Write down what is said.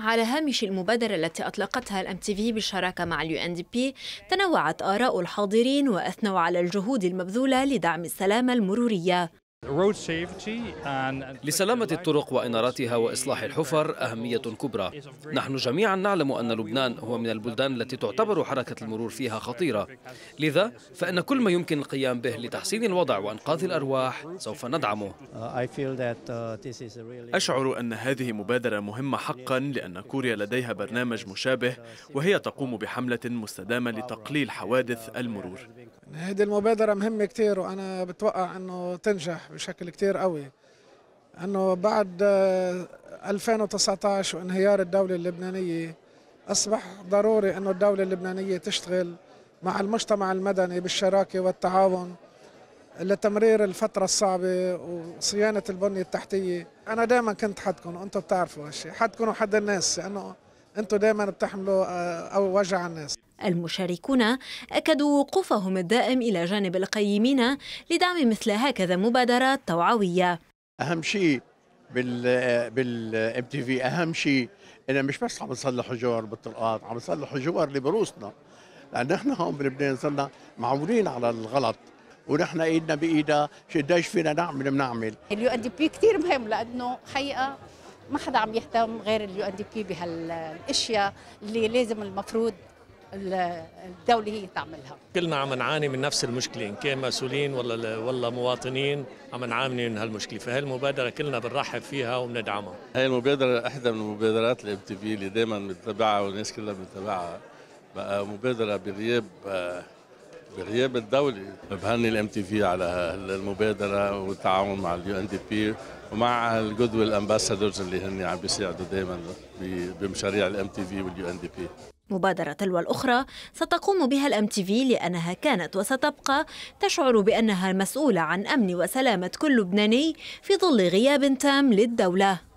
على هامش المبادرة التي أطلقتها الأم تي في بالشراكة مع اليو أن دي بي تنوعت آراء الحاضرين وأثنوا على الجهود المبذولة لدعم السلامة المرورية لسلامة الطرق وإناراتها وإصلاح الحفر أهمية كبرى نحن جميعا نعلم أن لبنان هو من البلدان التي تعتبر حركة المرور فيها خطيرة لذا فإن كل ما يمكن القيام به لتحسين الوضع وإنقاذ الأرواح سوف ندعمه uh, أشعر أن هذه مبادرة مهمة حقا لأن كوريا لديها برنامج مشابه وهي تقوم بحملة مستدامة لتقليل حوادث المرور هذه المبادرة مهمة كثير وأنا بتوقع أنه تنجح بشكل كتير قوي أنه بعد 2019 آه، وانهيار الدولة اللبنانية أصبح ضروري أنه الدولة اللبنانية تشتغل مع المجتمع المدني بالشراكة والتعاون لتمرير الفترة الصعبة وصيانة البنية التحتية أنا دائما كنت حدكم وأنتم بتعرفوا هالشيء حدكم وحد الناس لأنه يعني أنتم دائما بتحملوا آه، أو وجع الناس المشاركون أكدوا وقوفهم الدائم إلى جانب القيمين لدعم مثل هكذا مبادرات توعوية أهم شيء بال بالام تي في اهم شيء انه مش بس عم نصلح جوار بالطرقات عم نصلح جوار اللي لان احنا هون بلبنان صرنا معولين على الغلط ونحن ايدنا بايدها قديش فينا نعمل بنعمل اليو ان دي بي كثير مهم لانه حقيقه ما حدا عم يهتم غير اليو ان دي بي بهالاشياء اللي لازم المفروض الدوله هي تعملها كلنا عم نعاني من نفس المشكله ان كان مسؤولين ولا ولا مواطنين عم نعاني من هالمشكله فهي المبادره كلنا بنرحب فيها وبندعمها هي المبادره احدى من المبادرات الام تي في اللي دائما بنتابعها والناس كلها بتتبعها بقى مبادره بغياب بغياب الدولة بهني الام تي في على المبادرة والتعاون مع اليو ان دي بي ومع الجودويل الامباسادورز اللي هن عم بيساعدوا دائما بمشاريع الام تي في واليو ان دي بي مبادرة تلو الأخرى ستقوم بها الأم تي في لأنها كانت وستبقى تشعر بأنها مسؤولة عن أمن وسلامة كل لبناني في ظل غياب تام للدولة